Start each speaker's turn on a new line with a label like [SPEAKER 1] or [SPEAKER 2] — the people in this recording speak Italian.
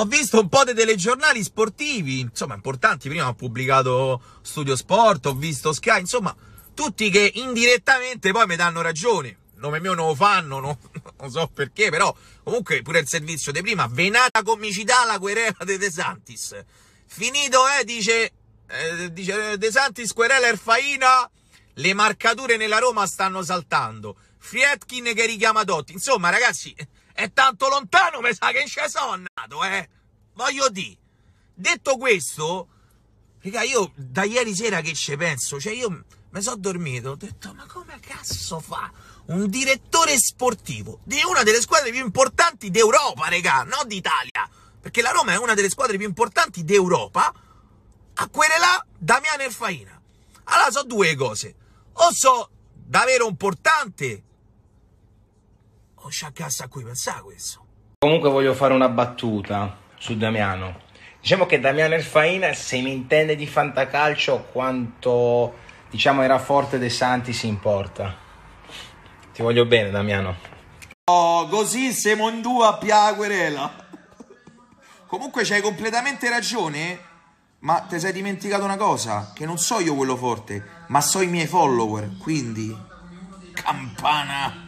[SPEAKER 1] ho visto un po' dei telegiornali sportivi, insomma, importanti. Prima ho pubblicato Studio Sport, ho visto Sky, insomma, tutti che indirettamente poi mi danno ragione. Il nome mio non lo fanno, non, non so perché, però comunque pure il servizio di prima, venata comicità la querela di De Santis. Finito, eh, dice, eh, dice eh, De Santis, querela Erfaina, le marcature nella Roma stanno saltando. Friedkin che richiama Dotti. Insomma, ragazzi, è tanto lontano, mi sa che in scesa sono nato, eh. Voglio dire, detto questo, raga, io da ieri sera che ci penso, cioè io mi sono dormito, ho detto, ma come cazzo fa un direttore sportivo di una delle squadre più importanti d'Europa, raga, non d'Italia, perché la Roma è una delle squadre più importanti d'Europa, a quelle là, Damiano e Faina. Allora so due cose, o so davvero importante c'ha cassa a cui pensare questo.
[SPEAKER 2] Comunque voglio fare una battuta su Damiano. Diciamo che Damiano Erfaina se mi intende di fantacalcio quanto diciamo era forte De Santi si importa. Ti voglio bene Damiano.
[SPEAKER 1] Oh, così siamo in due a Pia Comunque c'hai completamente ragione, ma ti sei dimenticato una cosa, che non so io quello forte, ma so i miei follower, quindi... Campana!